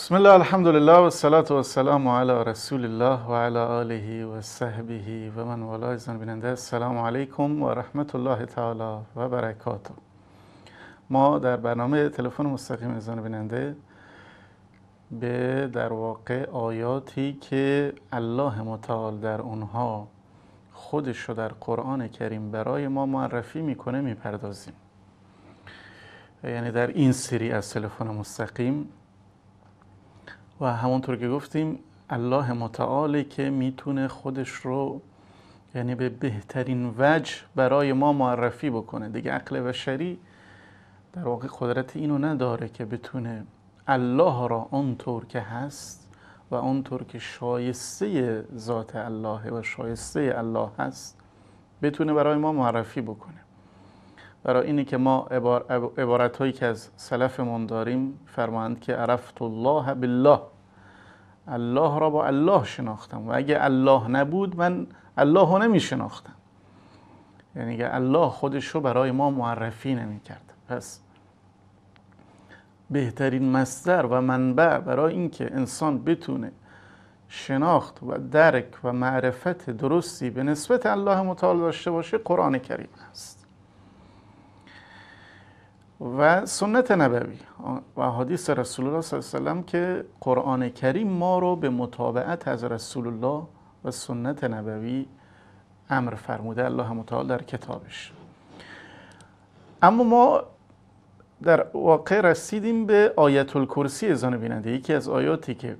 بسم الله الحمد لله والصلاة والسلام على رسول الله وعلى آله وصحبه ومن من والاه ازن بیننده السلام علیکم و رحمت الله تعالی و برکاته ما در برنامه تلفن مستقیم ازن بیننده به در واقع آیاتی که الله متعال در اونها خودش رو در قرآن کریم برای ما معرفی میکنه میپردازیم یعنی در این سری از تلفن مستقیم و همونطور که گفتیم الله متعالی که میتونه خودش رو یعنی به بهترین وجه برای ما معرفی بکنه دیگه عقل بشری در واقع قدرت اینو نداره که بتونه الله را آنطور که هست و آنطور که شایسته ذات الله و شایسته الله هست بتونه برای ما معرفی بکنه برای اینه که ما عبارت هایی که از سلفمون داریم فرماند که عرفت الله بالله الله را با الله شناختم و اگه الله نبود من الله رو نمی شناختم یعنی اگه الله خودش رو برای ما معرفی نمی کرد پس بهترین مصدر و منبع برای اینکه انسان بتونه شناخت و درک و معرفت درستی به نسبت الله متعال داشته باشه قرآن کریم است و سنت نبوی و حدیث رسول الله صلی الله علیه و که قرآن کریم ما رو به مطابقت از رسول الله و سنت نبوی امر فرموده الله متعال در کتابش اما ما در واقع رسیدیم به آیت الکرسی ازان بیننده یکی از آیاتی که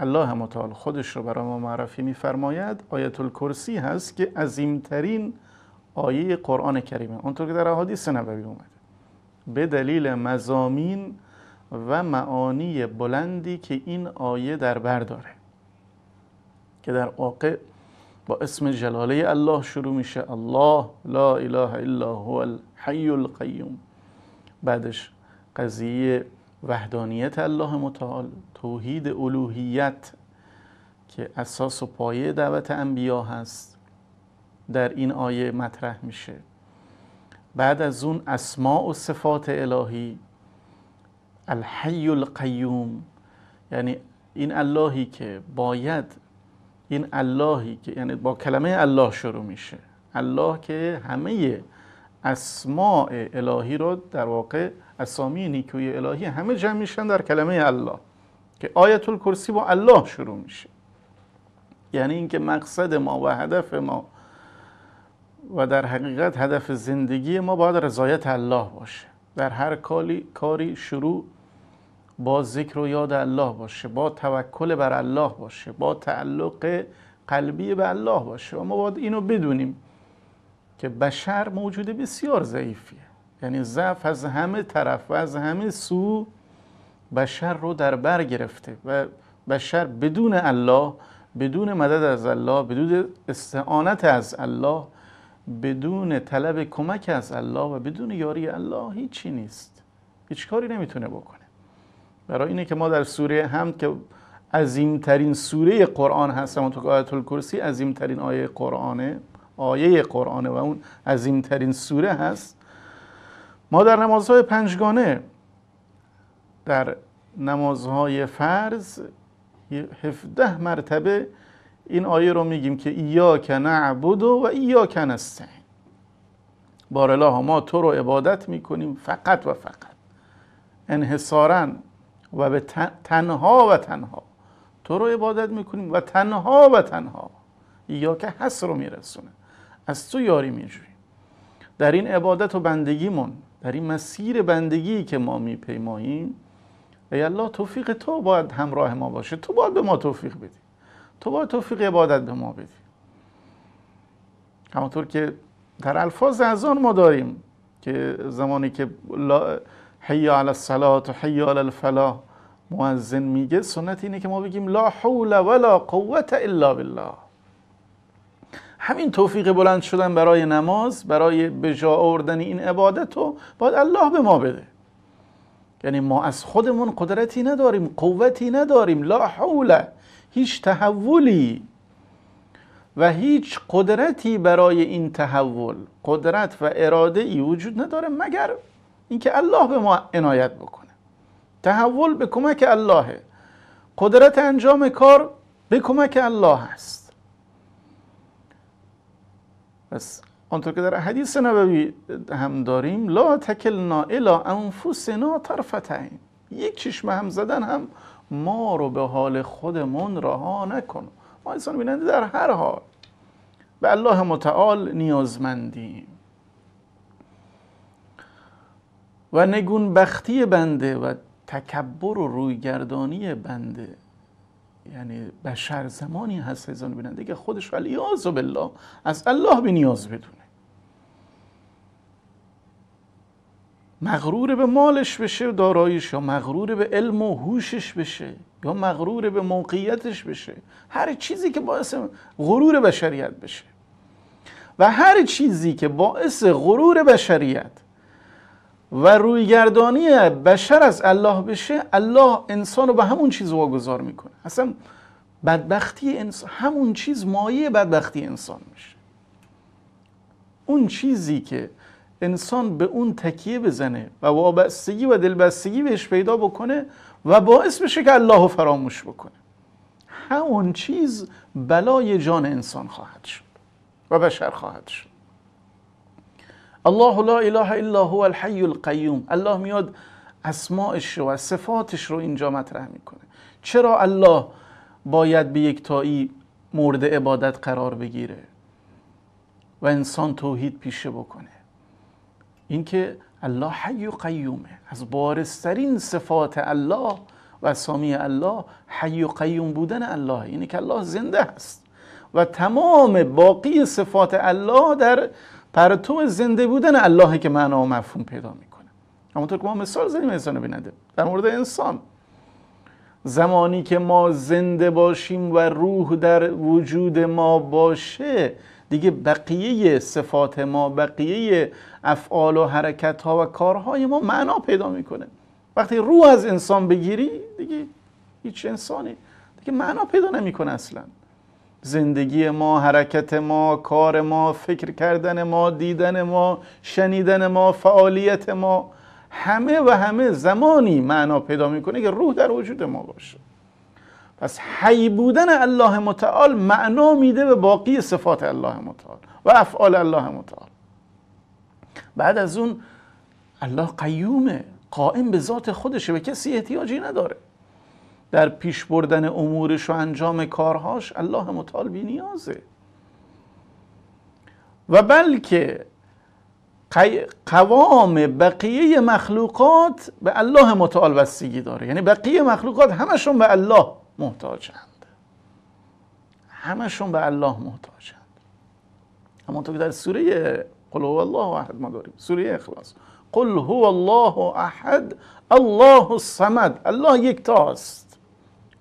الله متعال خودش رو برای ما معرفی میفرماید آیت الکرسی هست که عظیمترین آیه قرآن کریمه اونطور که در احادیث نبوی اومد به دلیل مزامین و معانی بلندی که این آیه در بر داره که در واقع با اسم جلاله الله شروع میشه الله لا اله الا هو الحی القیوم بعدش قضیه وحدانیت الله متعال توحید الوهیت که اساس و پایه دعوت انبیا هست در این آیه مطرح میشه بعد از اون اسماع و صفات الهی الحی القیوم یعنی این اللهی که باید این اللهی که یعنی با کلمه الله شروع میشه الله که همه اسماء الهی رو در واقع اسامی نیکوی الهی همه جمع میشن در کلمه الله که آیت الکرسی با الله شروع میشه یعنی اینکه مقصد ما و هدف ما و در حقیقت هدف زندگی ما باید رضایت الله باشه در هر کاری کاری شروع با ذکر و یاد الله باشه با توکل بر الله باشه با تعلق قلبی به الله باشه و ما باید اینو بدونیم که بشر موجود بسیار ضعیفیه یعنی ضعف از همه طرف و از همه سو بشر رو در بر گرفته و بشر بدون الله بدون مدد از الله بدون استعانت از الله بدون طلب کمک از الله و بدون یاری الله هیچی نیست هیچ کاری نمیتونه بکنه برای اینه که ما در سوره هم که عظیمترین سوره قرآن هست اما تو آیت الکرسی عظیمترین آیه قرآنه آیه قرآنه و اون عظیمترین سوره هست ما در نمازهای پنجگانه در نمازهای فرض 17 مرتبه این آیه رو میگیم که ایاک نعبد و ایاک نستعین بار الله ما تو رو عبادت میکنیم فقط و فقط انحصارا و به تنها و تنها تو رو عبادت میکنیم و تنها و تنها یا که حس رو میرسونه از تو یاری میجوییم در این عبادت و بندگیمون در این مسیر بندگی که ما میپیماییم ای الله توفیق تو باید همراه ما باشه تو باید به ما توفیق بدی تو با توفیق عبادت به ما بدی همانطور که در الفاظ اذان ما داریم که زمانی که حی علی الصلاه و حی علی الفلاح مؤذن میگه سنت اینه که ما بگیم لا حول ولا قوت الا بالله همین توفیق بلند شدن برای نماز برای به جا آوردن این عبادت رو باید الله به ما بده یعنی ما از خودمون قدرتی نداریم قوتی نداریم لا حول هیچ تحولی و هیچ قدرتی برای این تحول قدرت و اراده ای وجود نداره مگر اینکه الله به ما عنایت بکنه تحول به کمک الله قدرت انجام کار به کمک الله هست پس آنطور که در حدیث نبوی هم داریم لا تکلنا الا انفسنا طرفتین یک چشم هم زدن هم ما رو به حال خودمون رها نکن ما انسان بیننده در هر حال به الله متعال نیازمندیم و نگون بختی بنده و تکبر و رویگردانی بنده یعنی بشر زمانی هست انسان بیننده که خودش به بالله از الله به نیاز بدون مغرور به مالش بشه داراییش یا مغرور به علم و هوشش بشه یا مغرور به موقعیتش بشه هر چیزی که باعث غرور بشریت بشه و هر چیزی که باعث غرور بشریت و رویگردانی بشر از الله بشه الله انسان رو به همون چیز واگذار میکنه اصلا بدبختی انسان همون چیز مایه بدبختی انسان میشه اون چیزی که انسان به اون تکیه بزنه و وابستگی و دلبستگی بهش پیدا بکنه و باعث بشه که الله فراموش بکنه همون چیز بلای جان انسان خواهد شد و بشر خواهد شد الله لا اله الا هو الحی القیوم الله میاد اسماعش و صفاتش رو اینجا مطرح میکنه چرا الله باید به یک تایی مورد عبادت قرار بگیره و انسان توحید پیشه بکنه اینکه الله حی و قیومه از بارسترین صفات الله و اسامی الله حی و قیوم بودن الله اینه که الله زنده است و تمام باقی صفات الله در پرتو زنده بودن الله که معنا و مفهوم پیدا میکنه همونطور که ما مثال زنیم انسان بیننده در مورد انسان زمانی که ما زنده باشیم و روح در وجود ما باشه دیگه بقیه صفات ما بقیه افعال و حرکت ها و کارهای ما معنا پیدا میکنه وقتی روح از انسان بگیری دیگه هیچ انسانی دیگه معنا پیدا نمیکنه اصلا زندگی ما، حرکت ما، کار ما، فکر کردن ما، دیدن ما، شنیدن ما، فعالیت ما همه و همه زمانی معنا پیدا میکنه که روح در وجود ما باشه پس حی بودن الله متعال معنا میده به باقی صفات الله متعال و افعال الله متعال بعد از اون الله قیومه قائم به ذات خودشه به کسی احتیاجی نداره در پیش بردن امورش و انجام کارهاش الله متعال بی نیازه و بلکه قوام بقیه مخلوقات به الله متعال بستگی داره یعنی بقیه مخلوقات همشون به الله محتاجند همشون به الله محتاجند همونطور که در سوره قل هو الله احد ما داریم سوره اخلاص قل هو الله احد الله الصمد الله یکتاست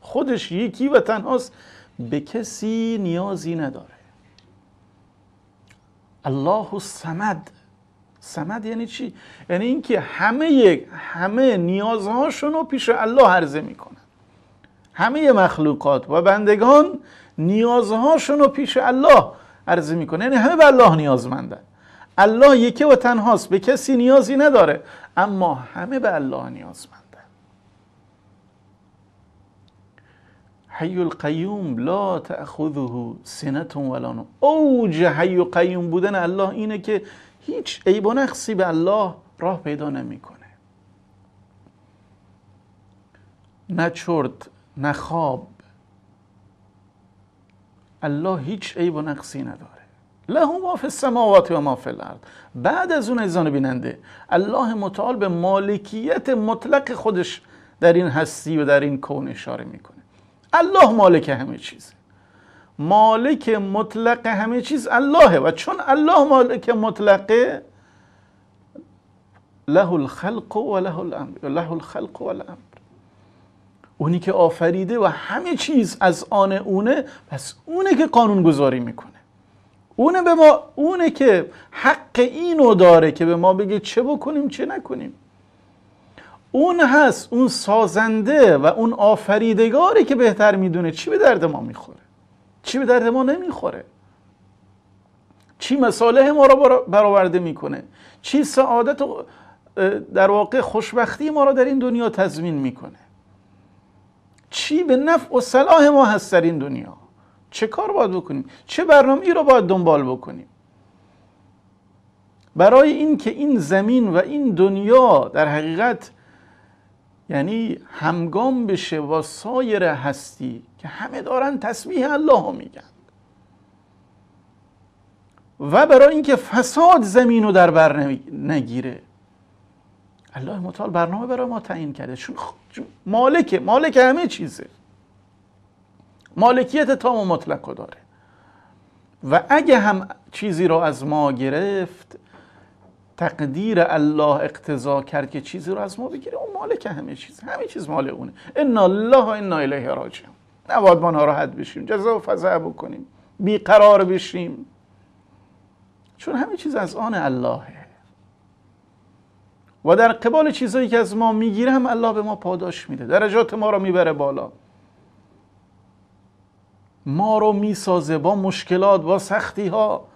خودش یکی و تنهاست به کسی نیازی نداره الله الصمد سمد یعنی چی یعنی اینکه همه همه نیازهاشون رو پیش الله عرضه میکنه همه مخلوقات و بندگان نیازهاشون رو پیش الله عرضه میکنه یعنی همه به الله نیازمندن الله یکی و تنهاست به کسی نیازی نداره اما همه به الله نیازمندن حی القیوم لا تأخذه سنت ولا نو. اوج حی قیوم بودن الله اینه که هیچ عیب و نقصی به الله راه پیدا نمیکنه نه چرت نخاب الله هیچ عیب و نقصی نداره له ما فی السماوات و ما فی الارض بعد از اون ایزان بیننده الله متعال به مالکیت مطلق خودش در این هستی و در این کون اشاره میکنه الله مالک همه چیزه مالک مطلق همه چیز اللهه و چون الله مالک مطلقه له الخلق و له الامر له الخلق و الامر اونی که آفریده و همه چیز از آن اونه پس اونه که قانون گذاری میکنه اونه به ما اونه که حق اینو داره که به ما بگه چه بکنیم چه نکنیم اون هست اون سازنده و اون آفریدگاری که بهتر میدونه چی به درد ما میخوره چی به درد ما نمیخوره چی مساله ما را برآورده میکنه چی سعادت و در واقع خوشبختی ما را در این دنیا تضمین میکنه چی به نفع و صلاح ما هست در این دنیا چه کار باید بکنیم چه برنامه ای رو باید دنبال بکنیم برای اینکه این زمین و این دنیا در حقیقت یعنی همگام بشه با سایر هستی که همه دارن تسبیح الله میگن و برای اینکه فساد زمین رو در بر نگیره الله متعال برنامه برای ما تعیین کرده خب، چون مالکه مالک همه چیزه مالکیت تام و مطلق داره و اگه هم چیزی رو از ما گرفت تقدیر الله اقتضا کرد که چیزی رو از ما بگیره اون مالک همه چیز همه چیز مال اونه ان الله و انا الیه راجعون نباید ما ناراحت بشیم جزا و فضع بکنیم بیقرار بشیم چون همه چیز از آن اللهه و در قبال چیزایی که از ما میگیره هم الله به ما پاداش میده درجات ما رو میبره بالا ما رو میسازه با مشکلات با سختی ها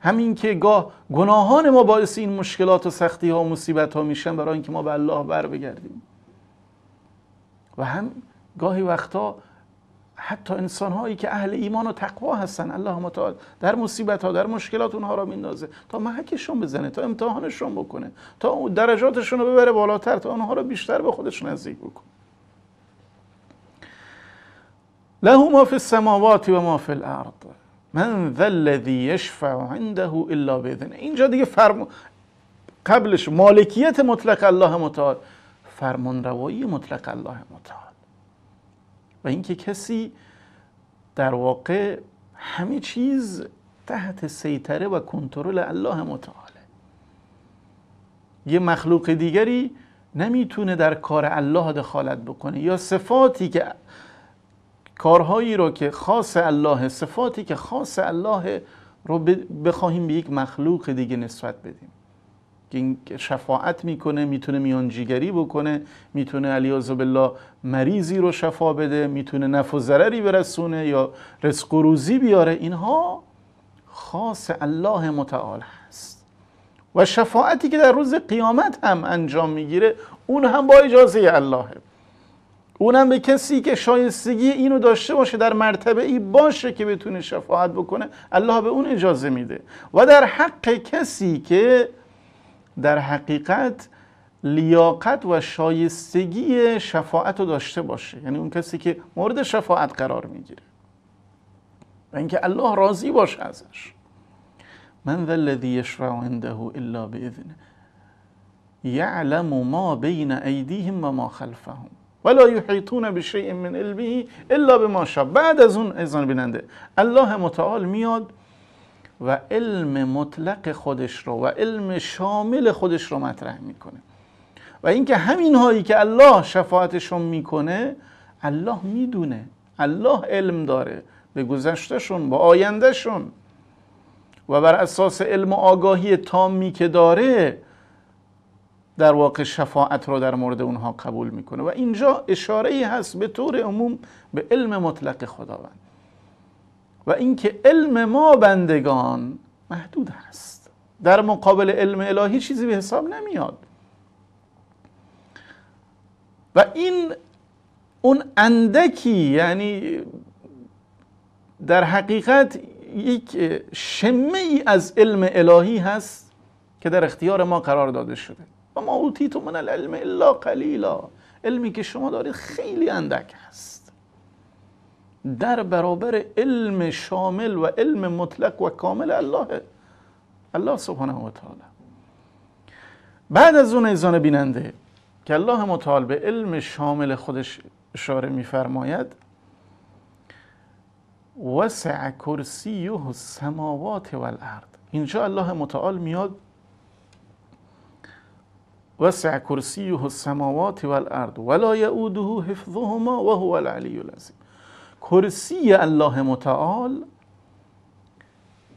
همین که گاه گناهان ما باعث این مشکلات و سختی ها و مصیبت ها میشن برای اینکه ما به الله بر بگردیم و هم گاهی وقتا حتی انسان هایی که اهل ایمان و تقوا هستن الله متعال در مصیبت ها در مشکلات اونها را میندازه تا محکشون بزنه تا امتحانشون بکنه تا درجاتشون رو ببره بالاتر تا اونها رو بیشتر به خودش نزدیک بکنه له ما فی السماوات و ما فی الارض من ذا الذی یشفع عنده الا باذن اینجا دیگه فرم قبلش مالکیت مطلق الله متعال فرمان روایی مطلق الله متعال اینکه کسی در واقع همه چیز تحت سیطره و کنترل الله متعاله یه مخلوق دیگری نمیتونه در کار الله دخالت بکنه یا صفاتی که کارهایی رو که خاص الله صفاتی که خاص الله رو بخواهیم به یک مخلوق دیگه نسبت بدیم که شفاعت میکنه میتونه میانجیگری بکنه میتونه علی بالله مریضی رو شفا بده میتونه نف و ضرری برسونه یا رزق و روزی بیاره اینها خاص الله متعال هست و شفاعتی که در روز قیامت هم انجام میگیره اون هم با اجازه اللهه اونم به کسی که شایستگی اینو داشته باشه در مرتبه ای باشه که بتونه شفاعت بکنه الله به اون اجازه میده و در حق کسی که در حقیقت لیاقت و شایستگی شفاعت رو داشته باشه یعنی اون کسی که مورد شفاعت قرار میگیره و اینکه الله راضی باشه ازش من ذا الذی یشرع عنده الا باذنه یعلم ما بین ایدیهم و ما خلفهم ولا یحیطون بشیء من علمه الا بما شاء بعد از اون اذن بیننده الله متعال میاد و علم مطلق خودش رو و علم شامل خودش رو مطرح میکنه و اینکه همین هایی که الله شفاعتشون میکنه الله میدونه الله علم داره به گذشتهشون به آیندهشون و بر اساس علم و آگاهی تامی که داره در واقع شفاعت رو در مورد اونها قبول میکنه و اینجا اشاره ای هست به طور عموم به علم مطلق خداوند و اینکه علم ما بندگان محدود است در مقابل علم الهی چیزی به حساب نمیاد و این اون اندکی یعنی در حقیقت یک شمه ای از علم الهی هست که در اختیار ما قرار داده شده و ما اوتیتو من العلم الا قلیلا علمی که شما دارید خیلی اندک هست در برابر علم شامل و علم مطلق و کامل الله الله سبحانه و تعالی بعد از اون ایزان بیننده که الله متعال به علم شامل خودش اشاره میفرماید وسع کرسیه السماوات والارض اینجا الله متعال میاد وسع کرسیه السماوات والارض ولا یعوده حفظهما وهو العلی العظیم کرسی الله متعال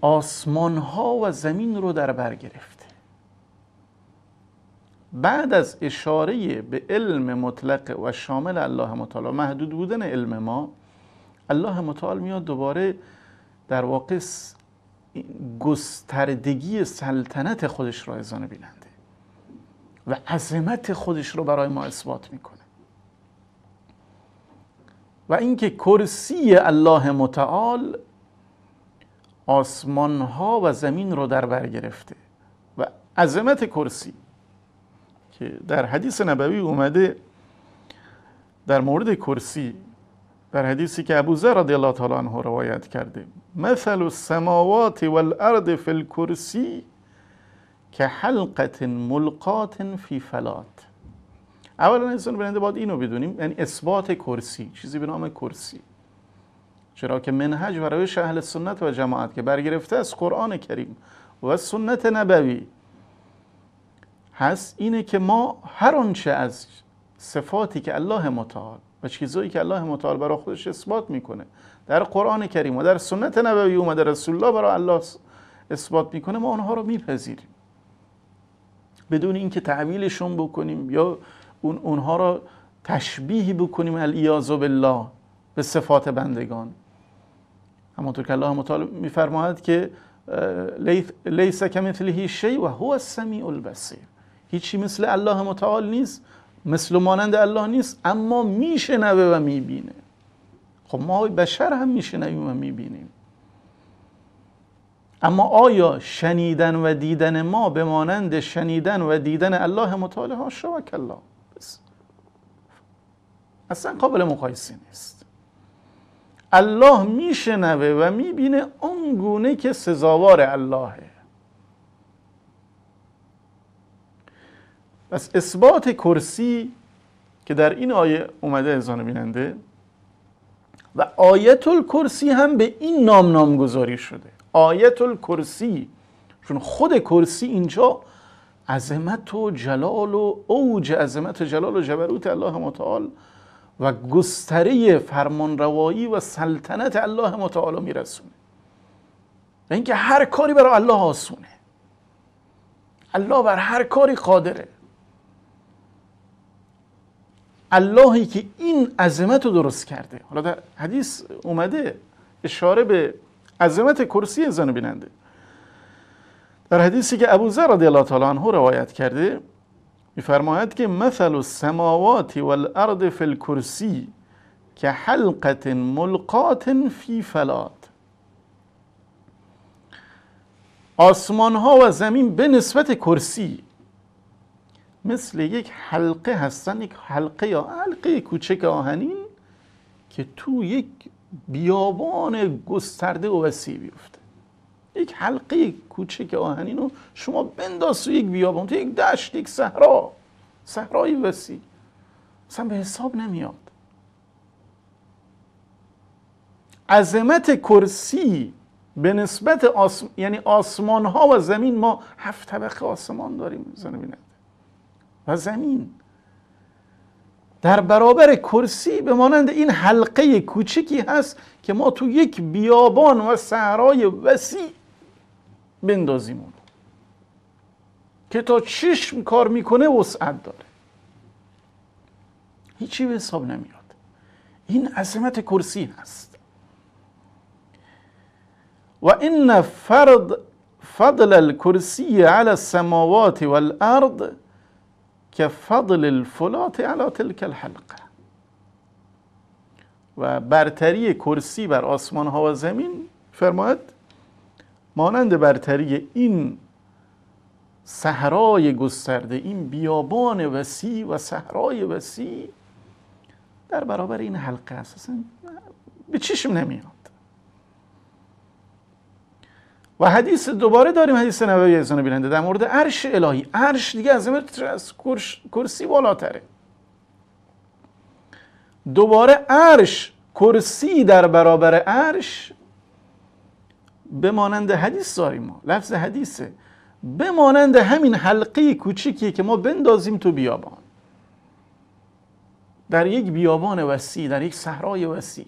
آسمان ها و زمین رو در بر گرفته بعد از اشاره به علم مطلق و شامل الله متعال محدود بودن علم ما الله متعال میاد دوباره در واقع گستردگی سلطنت خودش را ازانه بیننده و عظمت خودش رو برای ما اثبات میکنه و اینکه کرسی الله متعال آسمان ها و زمین رو در بر گرفته و عظمت کرسی که در حدیث نبوی اومده در مورد کرسی در حدیثی که ابو ذر رضی الله تعالی عنه روایت کرده مثل السماوات والارض فی الکرسی که حلقت ملقات فی فلات اولا انسان برنده باید اینو بدونیم یعنی اثبات کرسی چیزی به نام کرسی چرا که منهج و روش اهل سنت و جماعت که برگرفته از قرآن کریم و سنت نبوی هست اینه که ما هر آنچه از صفاتی که الله متعال و چیزایی که الله متعال برای خودش اثبات میکنه در قرآن کریم و در سنت نبوی اومده رسول الله برای الله اثبات میکنه ما آنها رو میپذیریم بدون اینکه تحویلشون بکنیم یا اون اونها را تشبیه بکنیم الیاذ بالله به صفات بندگان همانطور که الله متعال میفرماید که لیس کمثله شی و هو السمیع البصیر هیچی مثل الله متعال نیست مثل و مانند الله نیست اما میشنوه و میبینه خب ما بشر هم میشنویم و میبینیم اما آیا شنیدن و دیدن ما به مانند شنیدن و دیدن الله متعال ها شوک الله اصلا قابل مقایسه نیست الله میشنوه و میبینه اون گونه که سزاوار اللهه پس اثبات کرسی که در این آیه اومده ازان بیننده و آیت الکرسی هم به این نام نامگذاری شده آیت الکرسی چون خود کرسی اینجا عظمت و جلال و اوج عظمت و جلال و جبروت الله متعال و گستره فرمانروایی و سلطنت الله متعالی میرسونه و اینکه هر کاری برای الله آسونه الله بر هر کاری قادره اللهی که این عظمت رو درست کرده حالا در حدیث اومده اشاره به عظمت کرسی زنو بیننده در حدیثی که ابوذر رضی الله تعالی عنه روایت کرده میفرماید که مثل السماوات والارض فی الکرسی که حلقت ملقات فی فلات آسمان ها و زمین به نسبت کرسی مثل یک حلقه هستن یک حلقه یا حلقه کوچک آهنین که تو یک بیابان گسترده و وسیع بیفت یک حلقه کوچک آهنین رو شما بنداز تو یک بیابان تو یک دشت یک صحرا صحرای وسیع اصلا به حساب نمیاد عظمت کرسی به نسبت آسم... یعنی آسمان ها و زمین ما هفت طبقه آسمان داریم زمین و زمین در برابر کرسی به مانند این حلقه کوچکی هست که ما تو یک بیابان و صحرای وسیع بندازیم که تا چشم کار میکنه وسعت داره هیچی به حساب نمیاد این عظمت کرسی هست و این فرد فضل الکرسی علی السماوات والارض که فضل الفلات علی تلک الحلقه و برتری کرسی بر آسمان ها و زمین فرماید مانند برتری این صحرای گسترده این بیابان وسیع و صحرای وسیع در برابر این حلقه است به چشم نمیاد و حدیث دوباره داریم حدیث نبوی از بیننده در مورد عرش الهی عرش دیگه از از کرسی بالاتره دوباره عرش کرسی در برابر عرش بمانند حدیث داریم ما لفظ حدیثه بمانند همین حلقه کوچیکی که ما بندازیم تو بیابان در یک بیابان وسیع در یک صحرای وسیع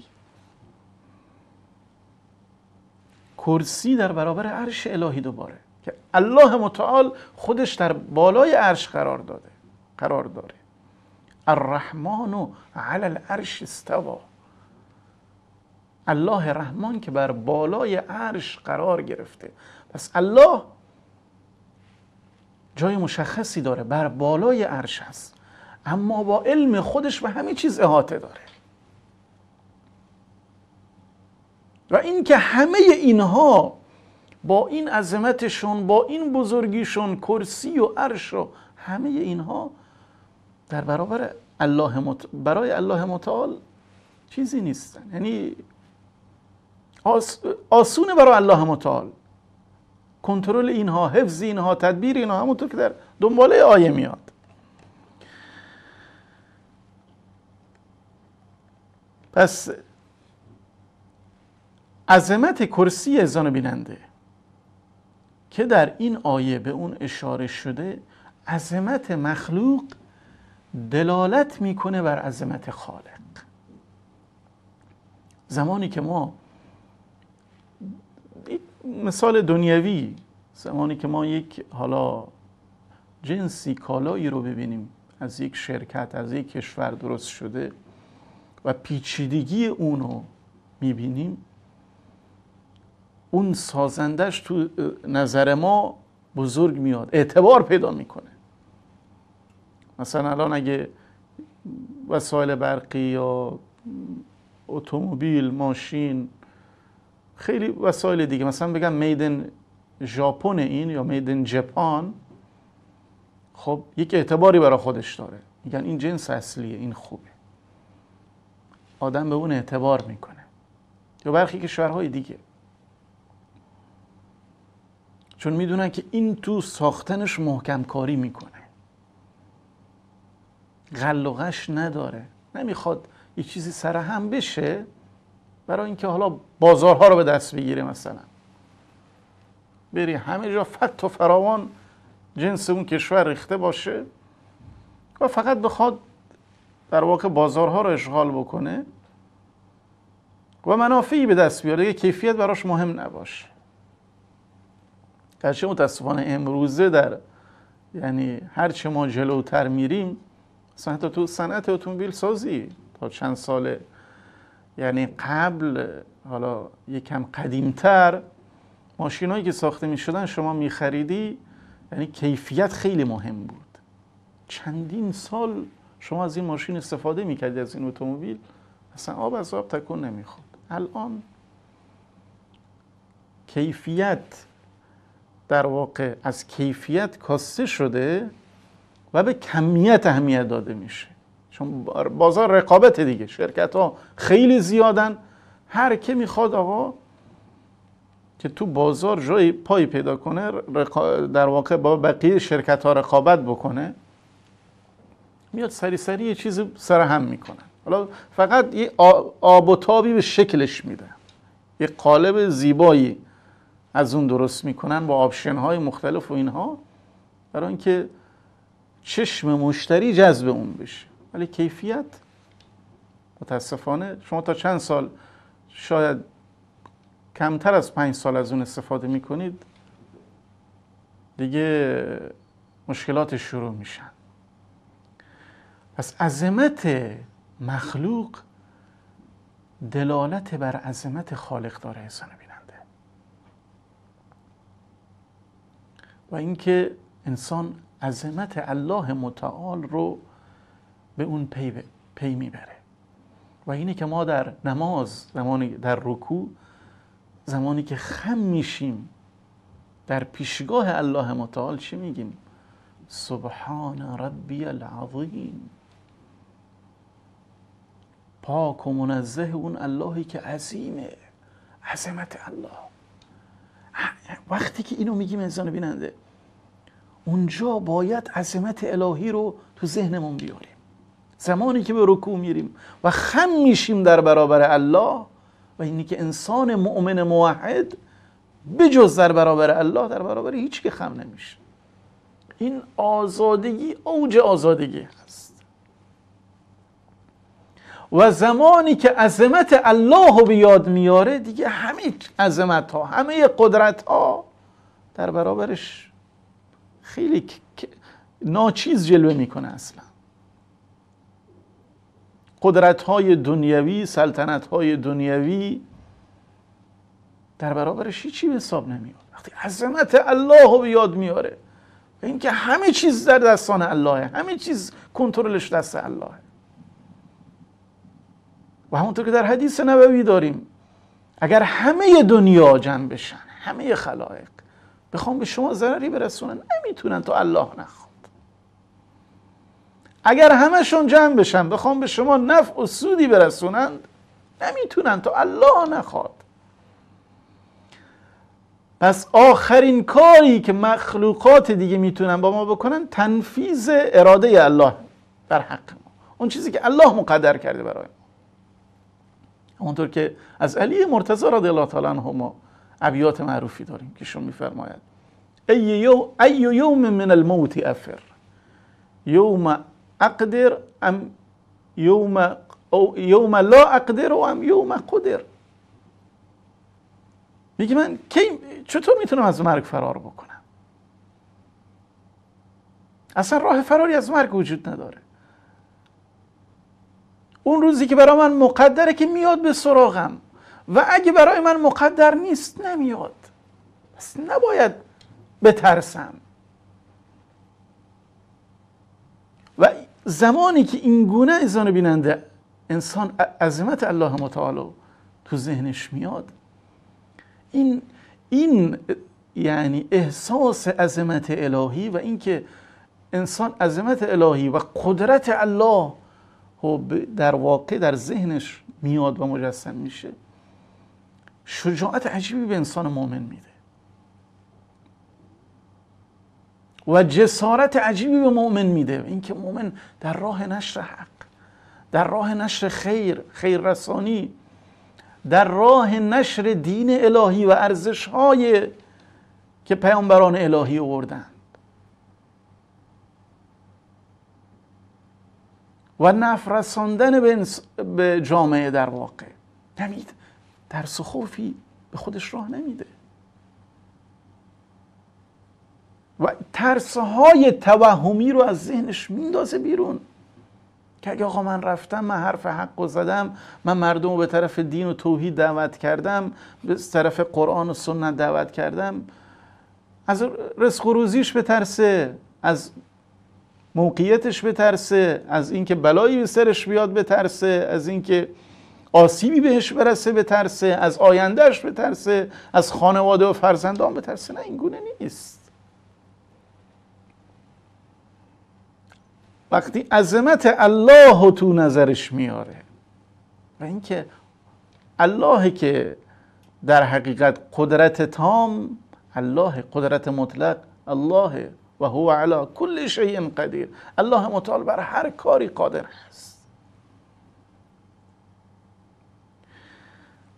کرسی در برابر عرش الهی دوباره که الله متعال خودش در بالای عرش قرار داده قرار داره الرحمن علی العرش استوا الله رحمان که بر بالای عرش قرار گرفته پس الله جای مشخصی داره بر بالای عرش هست اما با علم خودش به همه چیز احاطه داره و اینکه همه اینها با این عظمتشون با این بزرگیشون کرسی و عرش و همه اینها در برابر الله مت... برای الله متعال چیزی نیستن یعنی آسونه برای الله متعال کنترل اینها حفظ اینها تدبیر اینها همونطور که در دنباله آیه میاد پس عظمت کرسی ازان بیننده که در این آیه به اون اشاره شده عظمت مخلوق دلالت میکنه بر عظمت خالق زمانی که ما مثال دنیوی زمانی که ما یک حالا جنسی کالایی رو ببینیم از یک شرکت از یک کشور درست شده و پیچیدگی اون رو میبینیم اون سازندش تو نظر ما بزرگ میاد اعتبار پیدا میکنه مثلا الان اگه وسایل برقی یا اتومبیل ماشین خیلی وسایل دیگه مثلا بگم میدن ژاپن این یا میدن جپان خب یک اعتباری برای خودش داره میگن این جنس اصلیه این خوبه آدم به اون اعتبار میکنه یا برخی کشورهای دیگه چون میدونن که این تو ساختنش محکم کاری میکنه غل نداره نمیخواد یه چیزی سر هم بشه برای اینکه حالا بازارها رو به دست بگیری مثلا بری همه جا فت و فراوان جنس اون کشور ریخته باشه و فقط بخواد در واقع بازارها رو اشغال بکنه و منافعی به دست بیاره یه کیفیت براش مهم نباشه گرچه متاسفانه امروزه در یعنی هر چه ما جلوتر میریم مثلا حتی تو صنعت اتومبیل سازی تا چند ساله یعنی قبل حالا یکم قدیمتر ماشینایی که ساخته می شدن شما می خریدی یعنی کیفیت خیلی مهم بود چندین سال شما از این ماشین استفاده می کردی از این اتومبیل اصلا آب از آب تکون خود الان کیفیت در واقع از کیفیت کاسته شده و به کمیت اهمیت داده میشه چون بازار رقابت دیگه شرکت ها خیلی زیادن هر که میخواد آقا که تو بازار جای پای پیدا کنه در واقع با بقیه شرکت ها رقابت بکنه میاد سری سری یه چیزی سر هم میکنن حالا فقط یه آب و تابی به شکلش میده یه قالب زیبایی از اون درست میکنن با آپشن های مختلف و اینها برای اینکه چشم مشتری جذب اون بشه ولی کیفیت متاسفانه شما تا چند سال شاید کمتر از پنج سال از اون استفاده میکنید دیگه مشکلات شروع میشن پس عظمت مخلوق دلالت بر عظمت خالق داره انسان بیننده و اینکه انسان عظمت الله متعال رو به اون پی, ب... پی میبره و اینه که ما در نماز زمانی در رکوع زمانی که خم میشیم در پیشگاه الله متعال چی میگیم سبحان ربی العظیم پاک و منزه اون اللهی که عظیمه عظمت الله وقتی که اینو میگیم انسان بیننده اونجا باید عظمت الهی رو تو ذهنمون بیاریم زمانی که به رکوع میریم و خم میشیم در برابر الله و اینی که انسان مؤمن موحد بجز در برابر الله در برابر هیچ که خم نمیشه این آزادگی اوج آزادگی هست و زمانی که عظمت الله رو به یاد میاره دیگه همه عظمت ها همه قدرت ها در برابرش خیلی ناچیز جلوه میکنه اصلا قدرت های دنیاوی، سلطنت های دنیاوی در برابرش هیچی به حساب نمیاد وقتی عظمت الله رو به یاد میاره و اینکه همه چیز در دستان اللهه همه چیز کنترلش دست اللهه و همونطور که در حدیث نبوی داریم اگر همه دنیا جمع بشن همه خلایق بخوام به شما ضرری برسونن نمیتونن تا الله نخوا اگر همشون جمع بشن بخوام به شما نفع و سودی برسونند نمیتونن تا الله نخواد پس آخرین کاری که مخلوقات دیگه میتونن با ما بکنن تنفیز اراده الله بر حق ما اون چیزی که الله مقدر کرده برای ما اونطور که از علی مرتضی رضی الله تعالی عنه ما ابیات معروفی داریم که شما میفرماید ای یوم من الموت افر یوم اقدر ام یوم او یوم لا اقدر و ام یوم قدر میگه من کی چطور میتونم از مرگ فرار بکنم اصلا راه فراری از مرگ وجود نداره اون روزی که برای من مقدره که میاد به سراغم و اگه برای من مقدر نیست نمیاد پس نباید بترسم زمانی که این گونه بیننده انسان عظمت الله متعالی تو ذهنش میاد این این یعنی احساس عظمت الهی و اینکه انسان عظمت الهی و قدرت الله در واقع در ذهنش میاد و مجسم میشه شجاعت عجیبی به انسان مؤمن میده و جسارت عجیبی به مؤمن میده اینکه مؤمن در راه نشر حق در راه نشر خیر خیر رسانی در راه نشر دین الهی و ارزش های که پیامبران الهی آوردند و نفرساندن به, جامعه در واقع نمید در سخوفی به خودش راه نمیده و ترسهای توهمی رو از ذهنش میندازه بیرون که اگه آقا من رفتم من حرف حق و زدم من مردم رو به طرف دین و توحید دعوت کردم به طرف قرآن و سنت دعوت کردم از رزق و روزیش بترسه از موقعیتش بترسه از اینکه بلایی به سرش بیاد بترسه از اینکه آسیبی بهش برسه به بترسه از آیندهش بترسه از خانواده و فرزندان بترسه نه اینگونه نیست وقتی عظمت الله تو نظرش میاره و اینکه الله که در حقیقت قدرت تام الله قدرت مطلق الله و هو علا کل شیء قدیر الله متعال بر هر کاری قادر هست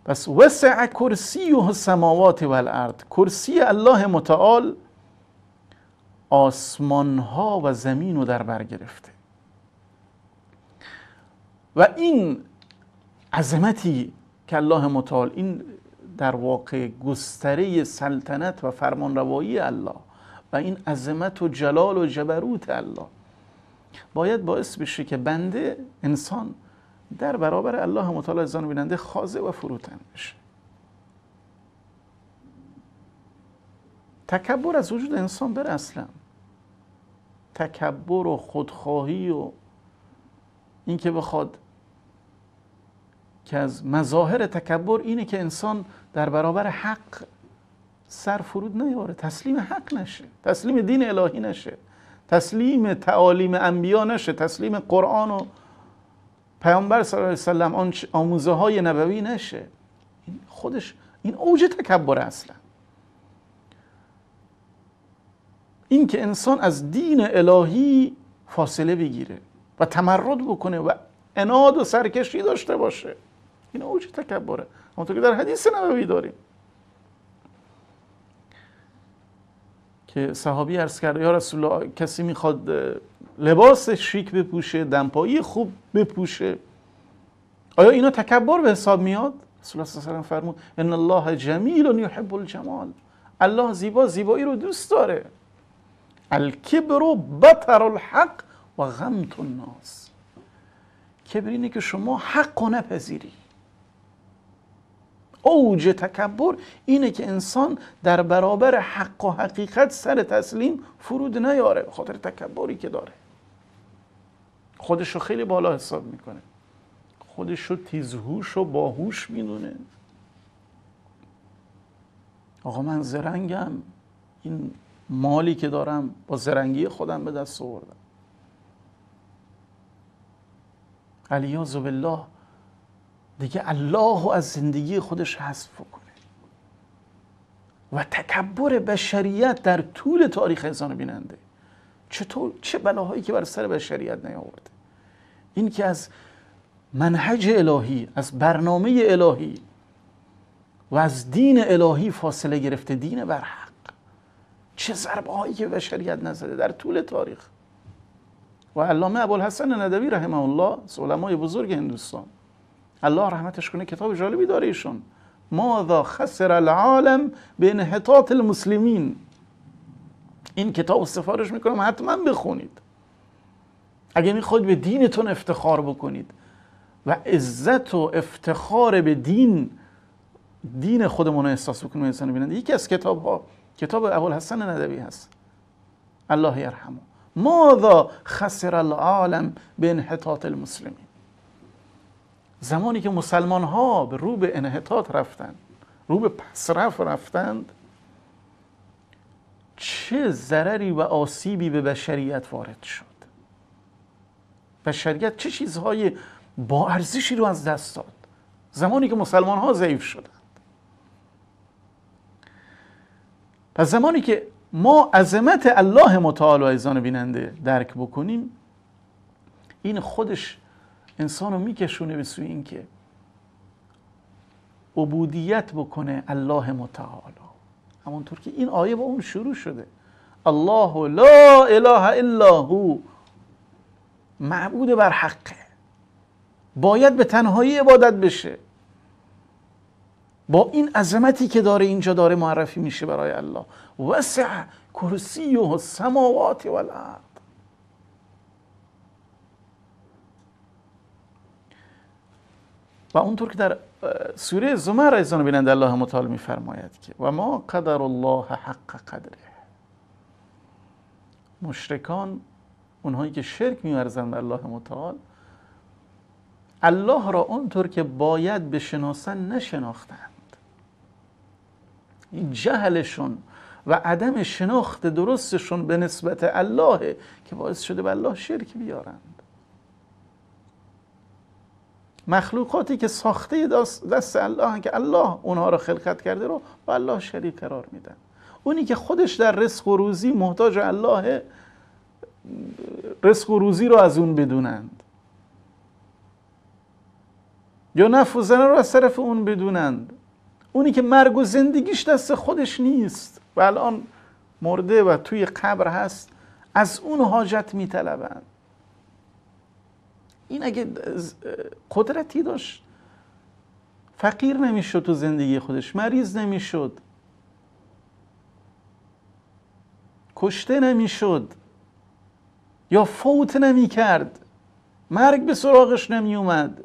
بس وسع سماوات و والارض کرسی الله متعال آسمان ها و زمین رو در بر گرفته و این عظمتی که الله متعال این در واقع گستره سلطنت و فرمانروایی الله و این عظمت و جلال و جبروت الله باید باعث بشه که بنده انسان در برابر الله متعال از بیننده خازه و فروتن بشه تکبر از وجود انسان بره اصلا تکبر و خودخواهی و اینکه بخواد که از مظاهر تکبر اینه که انسان در برابر حق سر فرود نیاره تسلیم حق نشه تسلیم دین الهی نشه تسلیم تعالیم انبیا نشه تسلیم قرآن و پیامبر صلی الله علیه وسلم آموزه های نبوی نشه خودش این اوج تکبر اصلا اینکه انسان از دین الهی فاصله بگیره و تمرد بکنه و اناد و سرکشی داشته باشه این اوج تکبره همونطور که در حدیث نبوی داریم که صحابی عرض کرده یا رسول الله کسی میخواد لباس شیک بپوشه دمپایی خوب بپوشه آیا اینا تکبر به حساب میاد رسول الله صلی الله علیه فرمود ان الله جمیل و یحب الجمال الله زیبا زیبایی رو دوست داره الکبر بطر الحق و غمت الناس کبر اینه که شما حق و نپذیری اوج تکبر اینه که انسان در برابر حق و حقیقت سر تسلیم فرود نیاره به خاطر تکبری که داره خودش رو خیلی بالا حساب میکنه خودش رو تیزهوش و باهوش میدونه آقا من زرنگم این مالی که دارم با زرنگی خودم به دست آوردم علیاز بالله دیگه الله از زندگی خودش حذف کنه و تکبر بشریت در طول تاریخ انسان بیننده چطور چه بلاهایی که بر سر بشریت نیاورده این که از منهج الهی از برنامه الهی و از دین الهی فاصله گرفته دین بر چه ضربه هایی که بشریت نزده در طول تاریخ و علامه ابوالحسن ندوی رحمه الله علمای بزرگ هندوستان الله رحمتش کنه کتاب جالبی داره ایشون ماذا خسر العالم به انحطاط المسلمین این کتاب سفارش میکنم حتما بخونید اگه میخواید به دینتون افتخار بکنید و عزت و افتخار به دین دین خودمون رو احساس بکنید یکی از کتاب ها کتاب ابوالحسن ندوی هست الله یرحمه ماذا خسر العالم به انحطاط المسلمین زمانی که مسلمان ها به رو به انحطاط رفتن رو به پسرف رفتند چه ضرری و آسیبی به بشریت وارد شد بشریت چه چیزهای با ارزشی رو از دست داد زمانی که مسلمان ها ضعیف شد پس زمانی که ما عظمت الله متعال و بیننده درک بکنیم این خودش انسان رو میکشونه به سوی اینکه عبودیت بکنه الله متعال همانطور که این آیه با اون شروع شده الله لا اله الا هو معبود بر حقه باید به تنهایی عبادت بشه با این عظمتی که داره اینجا داره معرفی میشه برای الله وسع کرسی و سماوات و الارض و اونطور که در سوره زمر ایزان بینند الله متعال میفرماید که و ما قدر الله حق قدره مشرکان اونهایی که شرک میورزند به الله متعال الله را اونطور که باید بشناسن نشناختند جهلشون و عدم شناخت درستشون به نسبت الله که باعث شده به الله شرک بیارند مخلوقاتی که ساخته دست الله که الله اونها را خلقت کرده رو به الله شریک قرار میدن اونی که خودش در رزق و روزی محتاج الله رزق و روزی رو از اون بدونند یا نفع و رو از طرف اون بدونند اونی که مرگ و زندگیش دست خودش نیست و الان مرده و توی قبر هست از اون حاجت میطلبند این اگه قدرتی داشت فقیر نمیشد تو زندگی خودش مریض نمیشد کشته نمیشد یا فوت نمیکرد مرگ به سراغش نمی اومد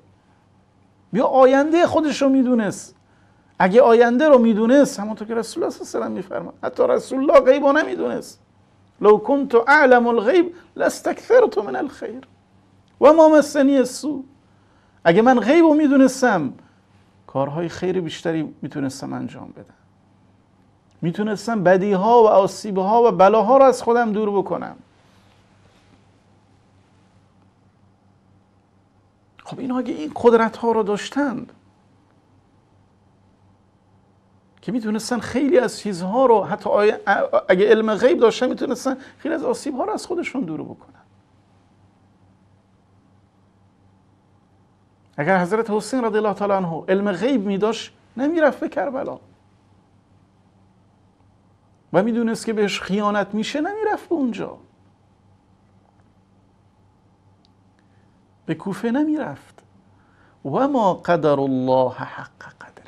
یا آینده خودش رو میدونست اگه آینده رو میدونست همونطور که رسول الله صلی الله آله حتی رسول الله غیب رو نمیدونست لو کنت اعلم الغیب لاستکثرت من الخیر و ما مسنی السوء اگه من غیب رو میدونستم کارهای خیر بیشتری میتونستم انجام بدم میتونستم بدیها و ها و بلاها رو از خودم دور بکنم خب اینا اگه این قدرت ها رو داشتند که میتونستن خیلی از چیزها رو حتی اگه علم غیب داشتن میتونستن خیلی از آسیب ها رو از خودشون دور بکنن اگر حضرت حسین رضی الله تعالی عنه علم غیب میداشت نمیرفت به کربلا و میدونست که بهش خیانت میشه نمیرفت به اونجا به کوفه نمیرفت و ما قدر الله حق قدر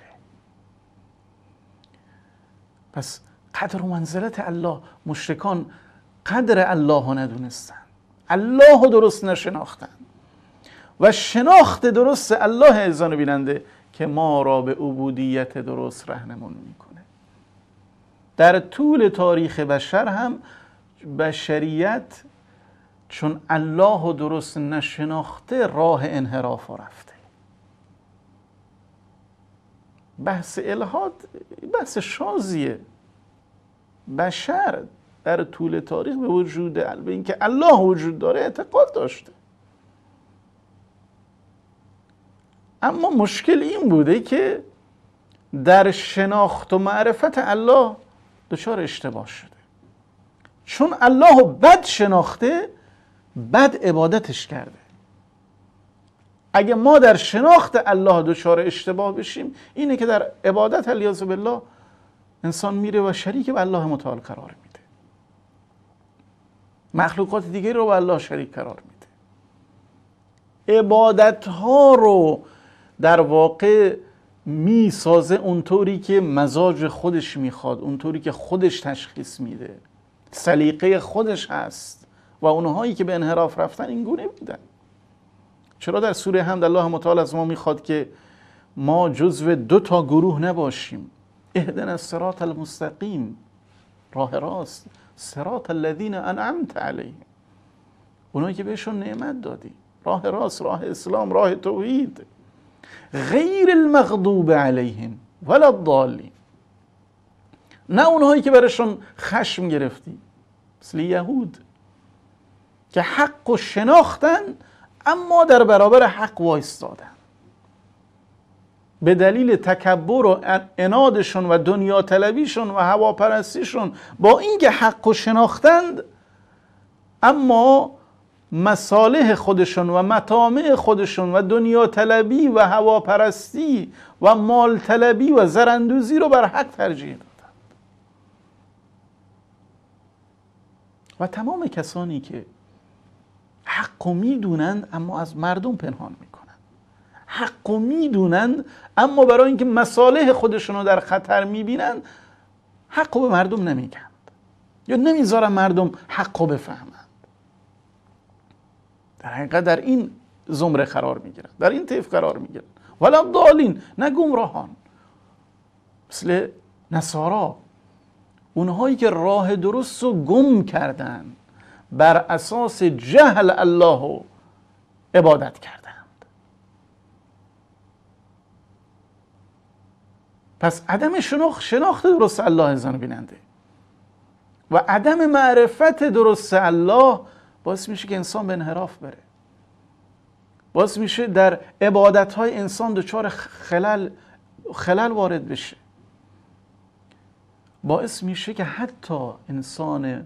پس قدر و منزلت الله مشرکان قدر الله رو ندونستن الله رو درست نشناختن و شناخت درست الله ازان بیننده که ما را به عبودیت درست رهنمون میکنه در طول تاریخ بشر هم بشریت چون الله درست نشناخته راه انحراف رفته بحث الهاد بحث شازیه بشر در طول تاریخ به وجود به اینکه الله وجود داره اعتقاد داشته اما مشکل این بوده که در شناخت و معرفت الله دچار اشتباه شده چون الله بد شناخته بد عبادتش کرده اگه ما در شناخت الله دچار اشتباه بشیم اینه که در عبادت الیاس بالله انسان میره و شریک به الله متعال قرار میده مخلوقات دیگه رو به الله شریک قرار میده عبادت ها رو در واقع میسازه اونطوری که مزاج خودش میخواد اونطوری که خودش تشخیص میده سلیقه خودش هست و اونهایی که به انحراف رفتن این گونه میدن چرا در سوره حمد الله متعال از ما میخواد که ما جزو دو تا گروه نباشیم اهدن سرات المستقیم راه راست صراط الذین انعمت علیه اونایی که بهشون نعمت دادی راه راست راه اسلام راه توحید غیر المغضوب علیهم ولا الضالین نه اونایی که برشون خشم گرفتی مثل یهود که حق و شناختن اما در برابر حق وایستادن به دلیل تکبر و انادشون و دنیا تلویشون و هواپرستیشون با اینکه حق و شناختند اما مصالح خودشون و مطامع خودشون و دنیا تلبی و هواپرستی و مال تلبی و زرندوزی رو بر حق ترجیح دادند و تمام کسانی که حق و میدونند اما از مردم پنهان میکنند حق و میدونند اما برای اینکه مصالح خودشون رو در خطر میبینند حق به مردم نمیگند یا نمیذارن مردم حق و بفهمند در حقیقت در این زمره قرار میگیرن در این طیف قرار میگیرن ولا ضالین نه گمراهان مثل نصارا اونهایی که راه درست رو گم کردند بر اساس جهل الله عبادت کردند پس عدم شناخت شناخت درست الله انسان بیننده و عدم معرفت درست الله باعث میشه که انسان به انحراف بره باعث میشه در عبادت های انسان دچار خلل خلل وارد بشه باعث میشه که حتی انسان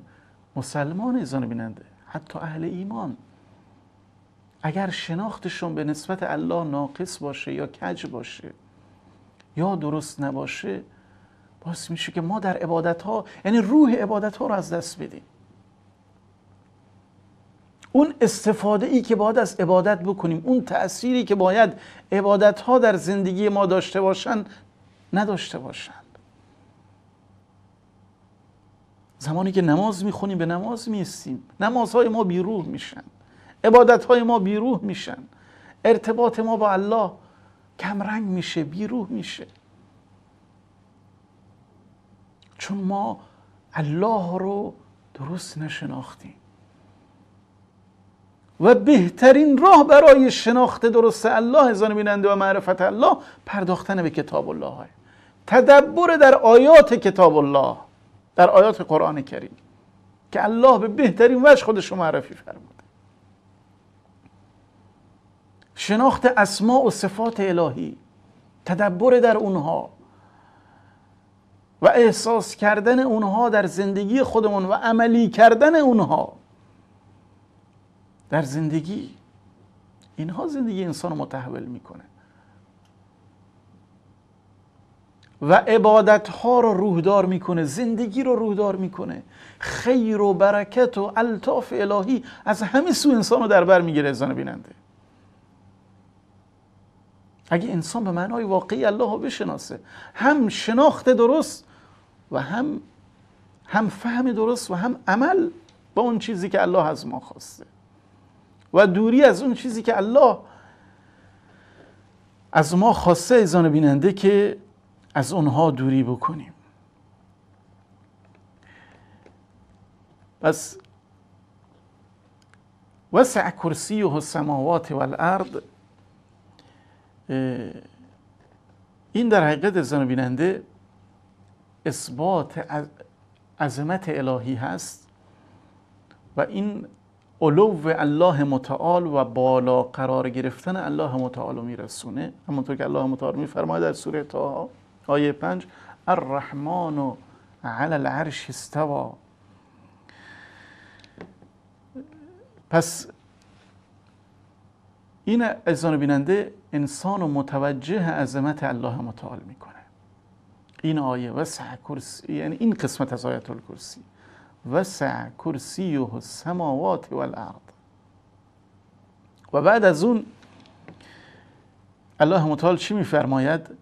مسلمان ایزان بیننده حتی اهل ایمان اگر شناختشون به نسبت الله ناقص باشه یا کج باشه یا درست نباشه باعث میشه که ما در عبادت ها یعنی روح عبادت ها رو از دست بدیم اون استفاده ای که باید از عبادت بکنیم اون تأثیری که باید عبادت ها در زندگی ما داشته باشن نداشته باشن زمانی که نماز میخونیم به نماز میستیم نمازهای ما بیروح میشن عبادتهای ما بیروح میشن ارتباط ما با الله کمرنگ میشه بیروح میشه چون ما الله رو درست نشناختیم و بهترین راه برای شناخت درست الله ازان بیننده و معرفت الله پرداختن به کتاب الله های تدبر در آیات کتاب الله در آیات قرآن کریم که الله به بهترین وجه خودش رو معرفی فرموده شناخت اسما و صفات الهی تدبر در اونها و احساس کردن اونها در زندگی خودمون و عملی کردن اونها در زندگی اینها زندگی انسان متحول میکنه و عبادت ها رو روحدار میکنه زندگی رو روحدار میکنه خیر و برکت و الطاف الهی از همه سو انسان رو در بر میگیره انسان بیننده اگه انسان به معنای واقعی الله رو بشناسه هم شناخت درست و هم هم فهم درست و هم عمل با اون چیزی که الله از ما خواسته و دوری از اون چیزی که الله از ما خواسته ایزان بیننده که از اونها دوری بکنیم پس وسع کرسیه السماوات والارض این در حقیقت زن بیننده اثبات عظمت الهی هست و این علو الله متعال و بالا قرار گرفتن الله متعال میرسونه همونطور که الله متعال میفرماید در سوره تاها آیه پنج الرحمن و علی العرش استوا پس این ازان بیننده انسان و متوجه عظمت الله متعال میکنه این آیه وسع کرسی یعنی این قسمت از آیت الکرسی وسع کرسیه و والارض و بعد از اون الله متعال چی میفرماید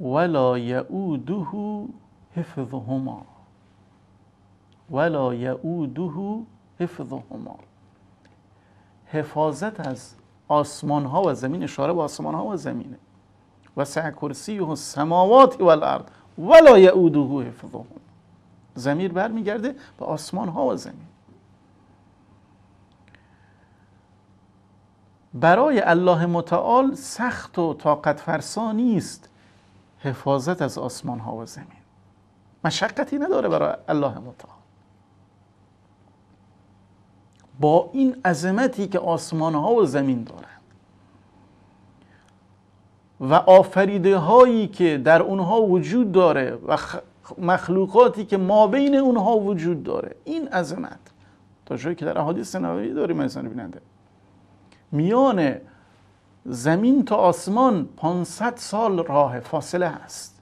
ولا یعوده حفظهما ولا یعوده حفظهما حفاظت از آسمان ها و زمین اشاره به آسمان ها و زمینه و سع کرسیه السماوات و الارض ولا یعوده حفظهما زمیر برمیگرده به آسمان ها و زمین برای الله متعال سخت و طاقت فرسا نیست حفاظت از آسمان ها و زمین مشقتی نداره برای الله متعال با این عظمتی که آسمان ها و زمین داره و آفریده هایی که در اونها وجود داره و مخلوقاتی که ما بین اونها وجود داره این عظمت تا جایی که در احادیث نبوی داریم انسان بیننده میان زمین تا آسمان 500 سال راه فاصله است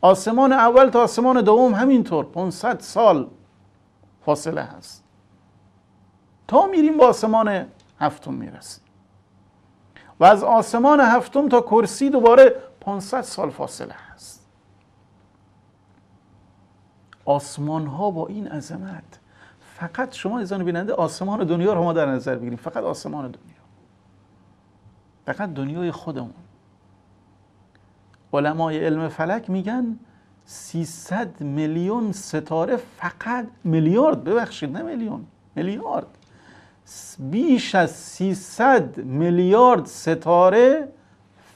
آسمان اول تا آسمان دوم همینطور 500 سال فاصله هست تا میریم به آسمان هفتم میرسیم و از آسمان هفتم تا کرسی دوباره 500 سال فاصله هست آسمان ها با این عظمت فقط شما ایزان بیننده آسمان دنیا رو ما در نظر بگیریم فقط آسمان دنیا فقط دنیای خودمون علمای علم فلک میگن 300 میلیون ستاره فقط میلیارد ببخشید نه میلیون میلیارد بیش از 300 میلیارد ستاره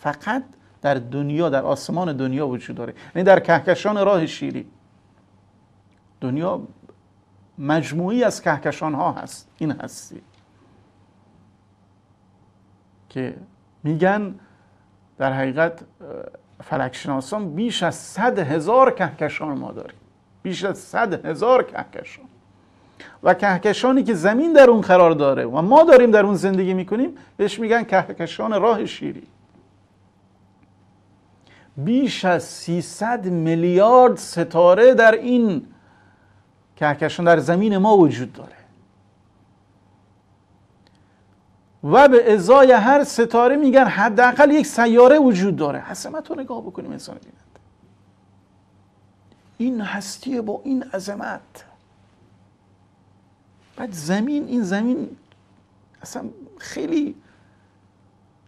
فقط در دنیا در آسمان دنیا وجود داره یعنی در کهکشان راه شیری دنیا مجموعی از کهکشان ها هست این هستی که میگن در حقیقت فلکشناسان بیش از صد هزار کهکشان ما داریم بیش از صد هزار کهکشان و کهکشانی که زمین در اون قرار داره و ما داریم در اون زندگی میکنیم بهش میگن کهکشان راه شیری بیش از 300 میلیارد ستاره در این کهکشان در زمین ما وجود داره و به ازای هر ستاره میگن حداقل یک سیاره وجود داره حسمت رو نگاه بکنیم انسان این هستی با این عظمت بعد زمین این زمین اصلا خیلی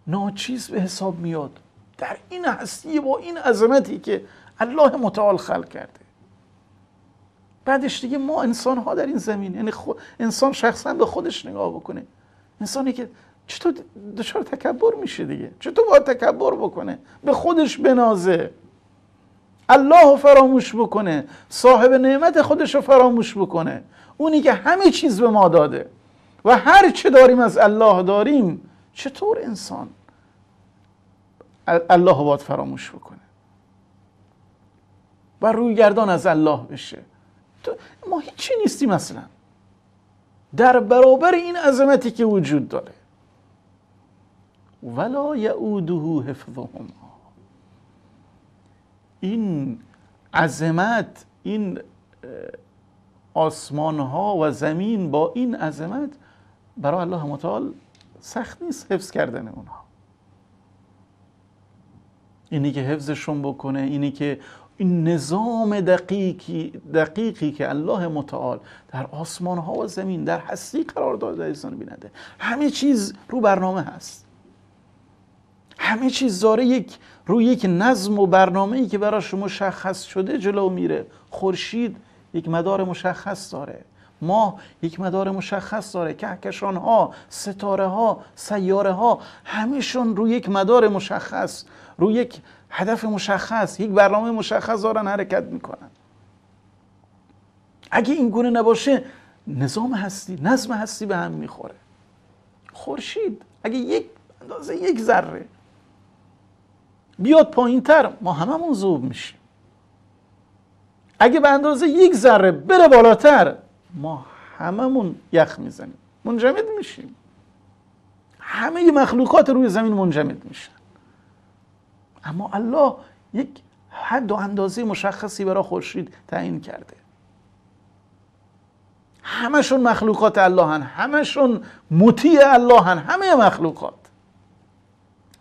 ناچیز به حساب میاد در این هستی با این عظمتی که الله متعال خلق کرده بعدش دیگه ما انسان ها در این زمین یعنی انسان شخصا به خودش نگاه بکنه انسانی که چطور دچار تکبر میشه دیگه چطور باید تکبر بکنه به خودش بنازه الله رو فراموش بکنه صاحب نعمت خودش رو فراموش بکنه اونی که همه چیز به ما داده و هر چه داریم از الله داریم چطور انسان الله رو باید فراموش بکنه و روی گردان از الله بشه ما هیچی نیستیم مثلا در برابر این عظمتی که وجود داره ولا یعوده حفظهما این عظمت این آسمان ها و زمین با این عظمت برای الله متعال سخت نیست حفظ کردن اونها اینی که حفظشون بکنه اینی که این نظام دقیقی, دقیقی که الله متعال در آسمان ها و زمین در هستی قرار داده انسان بینده همه چیز رو برنامه هست همه چیز داره یک روی یک نظم و برنامه ای که براش مشخص شده جلو میره خورشید یک مدار مشخص داره ماه یک مدار مشخص داره کهکشان ها ستاره ها سیاره ها همشون روی یک مدار مشخص روی یک هدف مشخص یک برنامه مشخص دارن حرکت میکنن اگه این گونه نباشه نظام هستی نظم هستی به هم میخوره خورشید اگه یک اندازه یک ذره بیاد پایین تر ما هممون زوب میشیم اگه به اندازه یک ذره بره بالاتر ما هممون یخ میزنیم منجمد میشیم همه مخلوقات روی زمین منجمد میشن اما الله یک حد و اندازه مشخصی برای خورشید تعیین کرده همشون مخلوقات الله هن همشون مطیع الله هن همه مخلوقات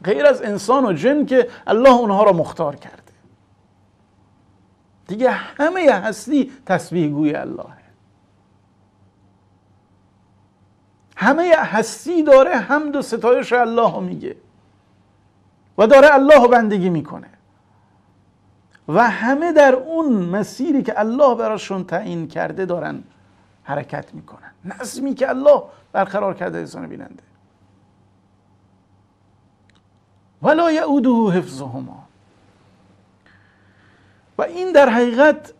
غیر از انسان و جن که الله اونها را مختار کرده دیگه همه هستی تسبیح گوی الله همه هستی داره حمد و ستایش الله میگه و داره الله بندگی میکنه و همه در اون مسیری که الله براشون تعیین کرده دارن حرکت میکنن نظمی که الله برقرار کرده انسان بیننده ولا یعوده حفظهما و این در حقیقت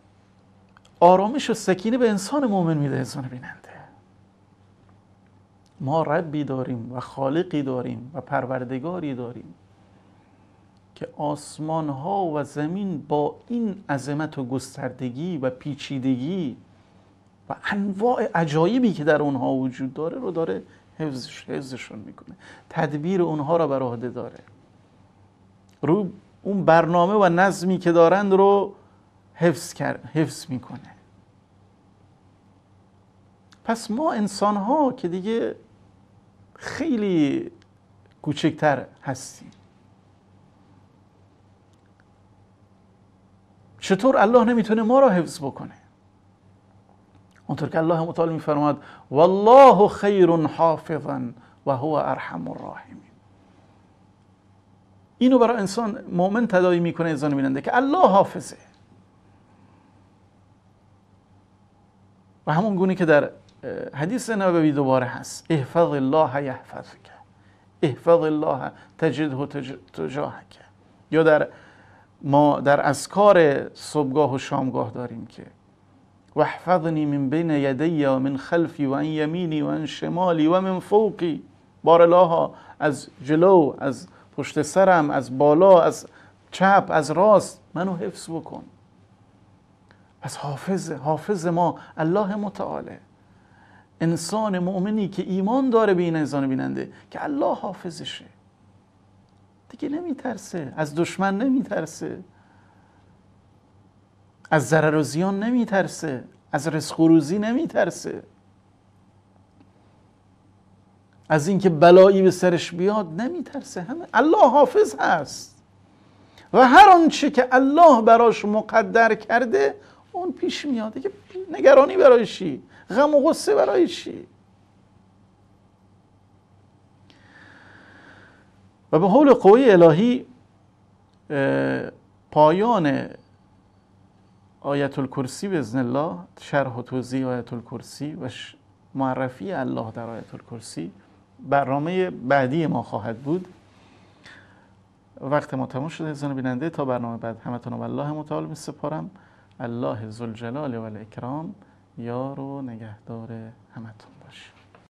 آرامش و سکینه به انسان مؤمن میده انسان بیننده ما ربی داریم و خالقی داریم و پروردگاری داریم که آسمان ها و زمین با این عظمت و گستردگی و پیچیدگی و انواع عجایبی که در اونها وجود داره رو داره حفظش حفظشون میکنه تدبیر اونها را بر عهده داره رو اون برنامه و نظمی که دارند رو حفظ, کر... حفظ میکنه پس ما انسان ها که دیگه خیلی کوچکتر هستیم چطور الله نمیتونه ما را حفظ بکنه اونطور که الله متعال میفرماد والله خیر حافظا و هو ارحم الراحمین اینو برای انسان مؤمن تداعی میکنه انسان بیننده که الله حافظه و همون گونه که در حدیث نبوی دوباره هست احفظ الله که احفظ الله تجده که یا در ما در اذکار صبحگاه و شامگاه داریم که وحفظنی من بین یدی و من خلفی و ان یمینی و ان شمالی و من فوقی بار الله از جلو از پشت سرم از بالا از چپ از راست منو حفظ بکن از حافظ حافظ ما الله متعاله انسان مؤمنی که ایمان داره به این انسان بیننده که الله حافظشه دیگه نمیترسه از دشمن نمیترسه از ضرر و زیان نمیترسه از رزق و روزی نمیترسه از اینکه بلایی به سرش بیاد نمیترسه همه الله حافظ هست و هر آنچه که الله براش مقدر کرده اون پیش میاد که نگرانی برای چی غم و غصه برای چی و به حول قوی الهی پایان آیت الکرسی باذن الله شرح و توضیح آیت الکرسی و معرفی الله در آیت الکرسی برنامه بعدی ما خواهد بود وقت ما تمام شده زن بیننده تا برنامه بعد همتون و الله متعال می سپارم الله زلجلال و الاکرام یار و نگهدار همتون